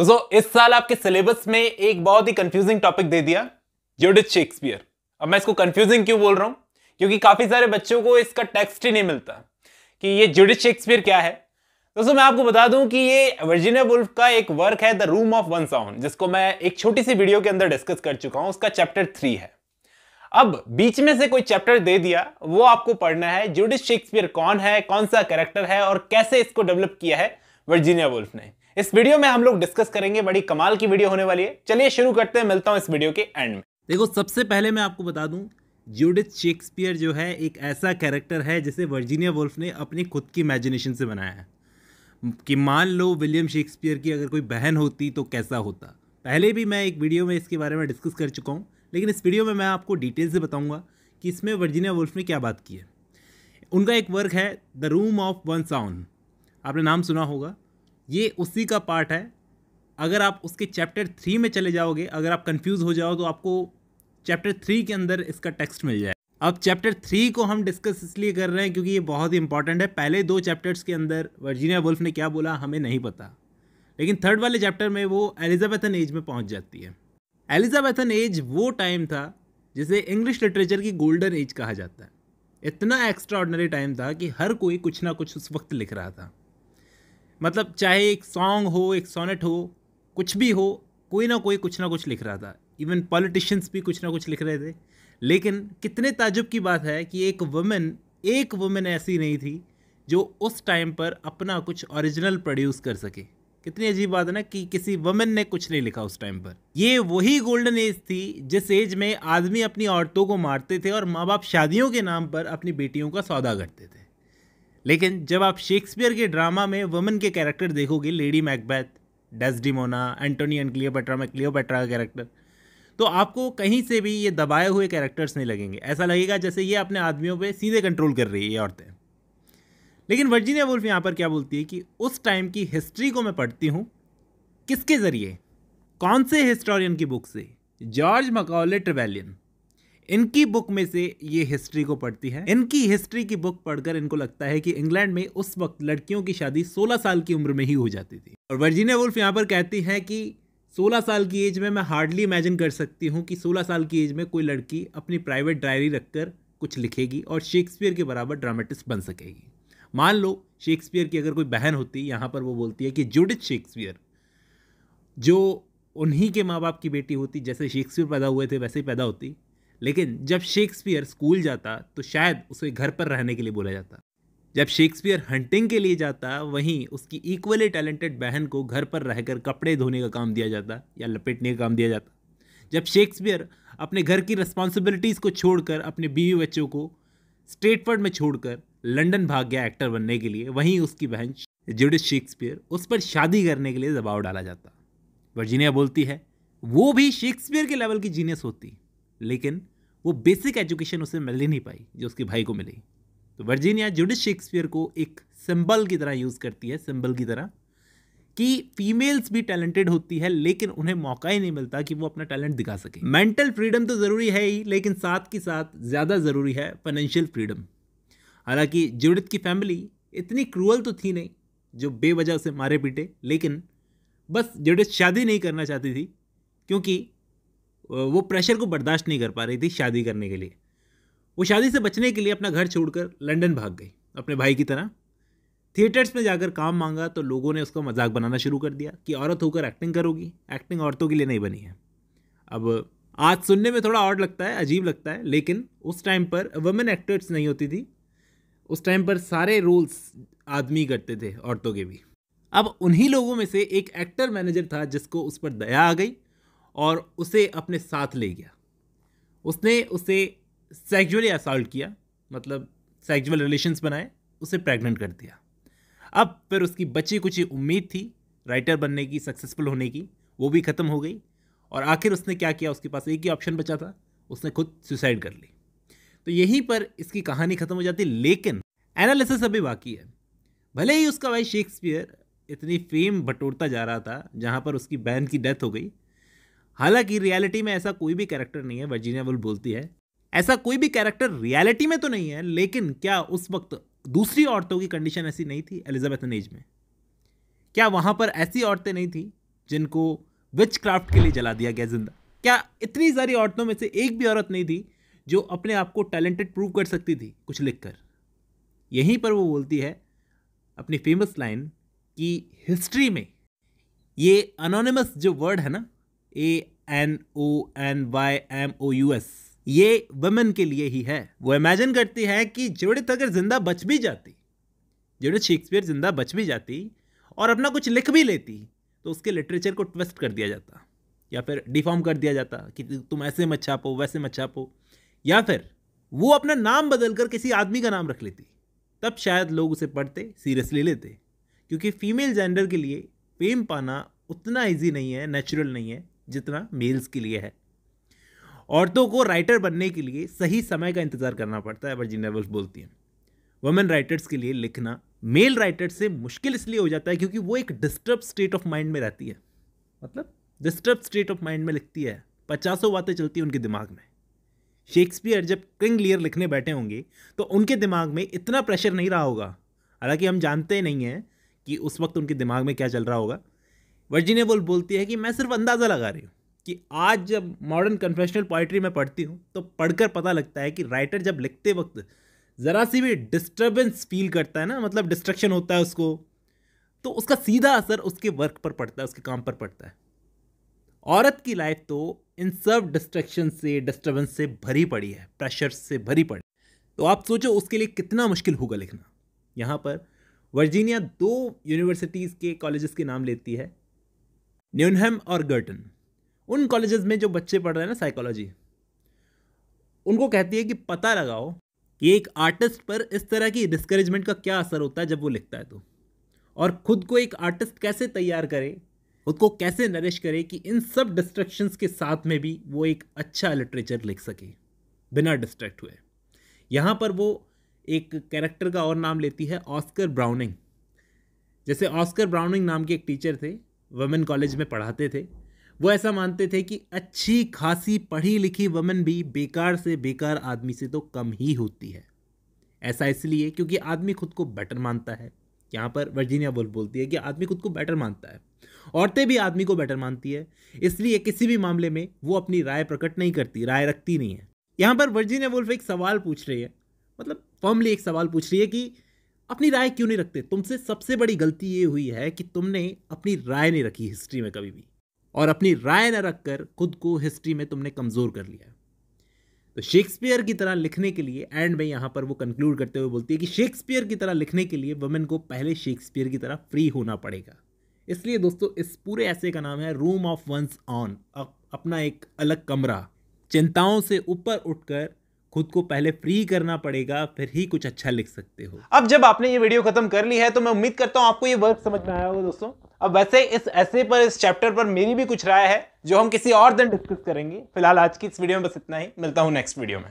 दोस्तों इस साल आपके सिलेबस में एक बहुत ही कंफ्यूजिंग टॉपिक दे दिया जूडिथ शेक्सपियर अब मैं इसको कंफ्यूजिंग क्यों बोल रहा हूं क्योंकि काफी सारे बच्चों को इसका टेक्स्ट ही नहीं मिलता कि ये जूडिथ शेक्सपियर क्या है दोस्तों मैं आपको बता दूं कि ये वर्जिनिया वुल्फ का एक वर्क है the room of one sound जिसको मैं एक छोटी सी वीडियो के अंदर डिस्कस कर चुका हूं उसका चैप्टर थ्री है अब बीच में से कोई चैप्टर दे दिया वो आपको पढ़ना है जूडिथ शेक्सपियर कौन है कौन सा कैरेक्टर है और कैसे इसको डेवलप किया है वर्जीनिया वुल्फ ने इस वीडियो में हम लोग डिस्कस करेंगे बड़ी कमाल की वीडियो होने वाली है चलिए शुरू करते हैं मिलता हूँ इस वीडियो के एंड में देखो सबसे पहले मैं आपको बता दूं जूडिथ शेक्सपियर जो है एक ऐसा कैरेक्टर है जिसे वर्जीनिया वुल्फ ने अपनी खुद की इमेजिनेशन से बनाया है कि मान लो विलियम शेक्सपियर की अगर कोई बहन होती तो कैसा होता पहले भी मैं एक वीडियो में इसके बारे में डिस्कस कर चुका हूँ लेकिन इस वीडियो में मैं आपको डिटेल से बताऊँगा कि इसमें वर्जीनिया वुल्फ ने क्या बात की है उनका एक वर्क है the room of one sound आपने नाम सुना होगा ये उसी का पार्ट है अगर आप उसके चैप्टर थ्री में चले जाओगे अगर आप कंफ्यूज हो जाओ तो आपको चैप्टर थ्री के अंदर इसका टेक्स्ट मिल जाए अब चैप्टर थ्री को हम डिस्कस इसलिए कर रहे हैं क्योंकि ये बहुत ही इंपॉर्टेंट है पहले दो चैप्टर्स के अंदर वर्जीनिया वुल्फ ने क्या बोला हमें नहीं पता लेकिन थर्ड वाले चैप्टर में वो एलिजाबैथन एज में पहुंच जाती है एलिजाबैथन एज वो टाइम था जिसे इंग्लिश लिटरेचर की गोल्डन एज कहा जाता है इतना एक्स्ट्रा टाइम था कि हर कोई कुछ ना कुछ उस वक्त लिख रहा था मतलब चाहे एक सॉन्ग हो एक सोनेट हो कुछ भी हो कोई ना कोई कुछ ना कुछ लिख रहा था इवन पॉलिटिशियंस भी कुछ ना कुछ लिख रहे थे लेकिन कितने ताजुब की बात है कि एक वुमेन एक वुमेन ऐसी नहीं थी जो उस टाइम पर अपना कुछ ओरिजिनल प्रोड्यूस कर सके कितनी अजीब बात है ना कि किसी वुमेन ने कुछ नहीं लिखा उस टाइम पर ये वही गोल्डन एज थी जिस एज में आदमी अपनी औरतों को मारते थे और माँ बाप शादियों के नाम पर अपनी बेटियों का सौदा करते थे लेकिन जब आप शेक्सपियर के ड्रामा में वुमेन के कैरेक्टर देखोगे lady Macbeth Desdemona Antony and Cleopatra में क्लियोपेट्रा का कैरेक्टर तो आपको कहीं से भी ये दबाए हुए कैरेक्टर्स नहीं लगेंगे ऐसा लगेगा जैसे ये अपने आदमियों पे सीधे कंट्रोल कर रही है ये औरतें लेकिन वर्जीनिया वुल्फ यहाँ पर क्या बोलती है कि उस टाइम की हिस्ट्री को मैं पढ़ती हूँ किसके ज़रिए कौन से हिस्टोरियन की बुक से जॉर्ज मकौले ट्रिवेलियन इनकी बुक में से ये हिस्ट्री को पढ़ती है इनकी हिस्ट्री की बुक पढ़कर इनको लगता है कि इंग्लैंड में उस वक्त लड़कियों की शादी 16 साल की उम्र में ही हो जाती थी और वर्जीनिया वुल्फ यहाँ पर कहती है कि 16 साल की एज में मैं हार्डली इमेजिन कर सकती हूँ कि 16 साल की एज में कोई लड़की अपनी प्राइवेट डायरी रखकर कुछ लिखेगी और शेक्सपियर के बराबर ड्रामेटिस्ट बन सकेगी मान लो शेक्सपियर की अगर कोई बहन होती यहाँ पर वो बोलती है कि जुडिथ शेक्सपियर जो उन्हीं के माँ बाप की बेटी होती जैसे शेक्सपियर पैदा हुए थे वैसे ही पैदा होती लेकिन जब शेक्सपियर स्कूल जाता तो शायद उसे घर पर रहने के लिए बोला जाता जब शेक्सपियर हंटिंग के लिए जाता वहीं उसकी इक्वली टैलेंटेड बहन को घर पर रहकर कपड़े धोने का काम दिया जाता या लपेटने का काम दिया जाता जब शेक्सपियर अपने घर की रिस्पॉन्सिबिलिटीज़ को छोड़कर अपने बीवी बच्चों को स्ट्रेटफर्ड में छोड़कर लंदन भाग गया एक्टर बनने के लिए वहीं उसकी बहन जुडिस शेक्सपियर उस पर शादी करने के लिए दबाव डाला जाता वर्जीनिया बोलती है वो भी शेक्सपियर के लेवल की जीनियस होती लेकिन वो बेसिक एजुकेशन उसे मिल ही नहीं पाई जो उसके भाई को मिली तो वर्जीनिया जुडिस शेक्सपियर को एक सिंबल की तरह यूज़ करती है सिंबल की तरह कि फीमेल्स भी टैलेंटेड होती है लेकिन उन्हें मौका ही नहीं मिलता कि वो अपना टैलेंट दिखा सके मेंटल फ्रीडम तो ज़रूरी है ही लेकिन साथ के साथ ज़्यादा ज़रूरी है फाइनेंशियल फ्रीडम हालांकि जुडित की फैमिली इतनी क्रूअल तो थी नहीं जो बेवजह उसे मारे पीटे लेकिन बस जुडित शादी नहीं करना चाहती थी क्योंकि वो प्रेशर को बर्दाश्त नहीं कर पा रही थी शादी करने के लिए वो शादी से बचने के लिए अपना घर छोड़कर लंदन भाग गई अपने भाई की तरह थिएटर्स में जाकर काम मांगा तो लोगों ने उसका मजाक बनाना शुरू कर दिया कि औरत होकर एक्टिंग करोगी एक्टिंग औरतों के लिए नहीं बनी है अब आज सुनने में थोड़ा ऑड लगता है अजीब लगता है लेकिन उस टाइम पर वमेन एक्टर्स नहीं होती थी उस टाइम पर सारे रोल्स आदमी करते थे औरतों के भी अब उन्हीं लोगों में से एक एक्टर मैनेजर था जिसको उस पर दया आ गई और उसे अपने साथ ले गया उसने उसे सेक्जुअली असल्ट किया मतलब सेक्जुअल रिलेशंस बनाए उसे प्रेग्नेंट कर दिया अब फिर उसकी बची कुछ उम्मीद थी राइटर बनने की सक्सेसफुल होने की वो भी ख़त्म हो गई और आखिर उसने क्या किया उसके पास एक ही ऑप्शन बचा था उसने खुद सुसाइड कर ली तो यहीं पर इसकी कहानी ख़त्म हो जाती लेकिन एनालिसिस अभी बाकी है भले ही उसका भाई शेक्सपियर इतनी फेम बटोरता जा रहा था जहाँ पर उसकी बहन की डेथ हो गई हालांकि रियलिटी में ऐसा कोई भी कैरेक्टर नहीं है वर्जीनिया वुल्फ बोलती है ऐसा कोई भी कैरेक्टर रियलिटी में तो नहीं है लेकिन क्या उस वक्त दूसरी औरतों की कंडीशन ऐसी नहीं थी एलिजाबेथ एज में क्या वहाँ पर ऐसी औरतें नहीं थी जिनको विच क्राफ्ट के लिए जला दिया गया जिंदा क्या इतनी सारी औरतों में से एक भी औरत नहीं थी जो अपने आप को टैलेंटेड प्रूव कर सकती थी कुछ लिखकर यहीं पर वो बोलती है अपनी फेमस लाइन कि हिस्ट्री में ये अनोनिमस जो वर्ड है ना A N O N Y M O U S ये वमेन के लिए ही है वो इमेजिन करती है कि जूडिथ अगर जिंदा बच भी जाती जूडिथ शेक्सपियर जिंदा बच भी जाती और अपना कुछ लिख भी लेती तो उसके लिटरेचर को ट्विस्ट कर दिया जाता या फिर डिफॉर्म कर दिया जाता कि तुम ऐसे मत छापो वैसे मत छापो या फिर वो अपना नाम बदल कर किसी आदमी का नाम रख लेती तब शायद लोग उसे पढ़ते सीरियसली लेते क्योंकि फीमेल जेंडर के लिए फेम पाना उतना ईजी नहीं है नेचुरल नहीं है जितना मेल्स के लिए है औरतों को राइटर बनने के लिए सही समय का इंतज़ार करना पड़ता है वर्जीनिया वुल्फ बोलती हैं वुमेन राइटर्स के लिए लिखना मेल राइटर्स से मुश्किल इसलिए हो जाता है क्योंकि वो एक डिस्टर्ब स्टेट ऑफ माइंड में रहती है मतलब डिस्टर्ब स्टेट ऑफ माइंड में लिखती है पचासों बातें चलती हैं उनके दिमाग में शेक्सपियर जब किंग लियर लिखने बैठे होंगे तो उनके दिमाग में इतना प्रेशर नहीं रहा होगा हालांकि हम जानते नहीं हैं कि उस वक्त उनके दिमाग में क्या चल रहा होगा वर्जीनिया बोल बोलती है कि मैं सिर्फ अंदाज़ा लगा रही हूँ कि आज जब मॉडर्न कन्फेशनल पोइट्री में पढ़ती हूँ तो पढ़कर पता लगता है कि राइटर जब लिखते वक्त ज़रा सी भी डिस्टर्बेंस फील करता है ना मतलब डिस्ट्रक्शन होता है उसको तो उसका सीधा असर उसके वर्क पर पड़ता है उसके काम पर पड़ता है औरत की लाइफ तो इन सब डिस्ट्रक्शन से डिस्टर्बेंस से भरी पड़ी है प्रेशर से भरी पड़ी तो आप सोचो उसके लिए कितना मुश्किल होगा लिखना यहाँ पर वर्जीनिया दो यूनिवर्सिटीज़ के कॉलेजेस के नाम लेती है न्यूनहम और गर्टन उन कॉलेजेस में जो बच्चे पढ़ रहे हैं ना साइकोलॉजी उनको कहती है कि पता लगाओ कि एक आर्टिस्ट पर इस तरह की डिस्करेजमेंट का क्या असर होता है जब वो लिखता है तो और ख़ुद को एक आर्टिस्ट कैसे तैयार करे खुद को कैसे नरिश करे कि इन सब डिस्ट्रक्शंस के साथ में भी वो एक अच्छा लिटरेचर लिख सके बिना डिस्ट्रैक्ट हुए यहाँ पर वो एक कैरेक्टर का और नाम लेती है ऑस्कर ब्राउनिंग जैसे ऑस्कर ब्राउनिंग नाम के एक टीचर थे वमेन कॉलेज में पढ़ाते थे वो ऐसा मानते थे कि अच्छी खासी पढ़ी लिखी वमेन भी बेकार से बेकार आदमी से तो कम ही होती है ऐसा इसलिए क्योंकि आदमी खुद को बेटर मानता है यहाँ पर वर्जीनिया बोल बोलती है कि आदमी खुद को बेटर मानता है औरतें भी आदमी को बेटर मानती है इसलिए किसी भी मामले में वो अपनी राय प्रकट नहीं करती राय रखती नहीं है यहाँ पर वर्जीनिया वुल्फ एक सवाल पूछ रही है मतलब फॉर्मली एक सवाल पूछ रही है कि अपनी राय क्यों नहीं रखते तुमसे सबसे बड़ी गलती ये हुई है कि तुमने अपनी राय नहीं रखी हिस्ट्री में कभी भी और अपनी राय न रखकर खुद को हिस्ट्री में तुमने कमज़ोर कर लिया तो शेक्सपियर की तरह लिखने के लिए एंड में यहाँ पर वो कंक्लूड करते हुए बोलती है कि शेक्सपियर की तरह लिखने के लिए वुमेन को पहले शेक्सपियर की तरह फ्री होना पड़ेगा इसलिए दोस्तों इस पूरे ऐसे का नाम है रूम ऑफ वंस ऑन अपना एक अलग कमरा चिंताओं से ऊपर उठकर खुद को पहले फ्री करना पड़ेगा फिर ही कुछ अच्छा लिख सकते हो अब जब आपने ये वीडियो खत्म कर ली है तो मैं उम्मीद करता हूँ आपको ये वर्क समझ में आया होगा दोस्तों अब वैसे इस ऐसे पर इस चैप्टर पर मेरी भी कुछ राय है जो हम किसी और दिन डिस्कस करेंगे फिलहाल आज की इस वीडियो में बस इतना ही मिलता हूँ नेक्स्ट वीडियो में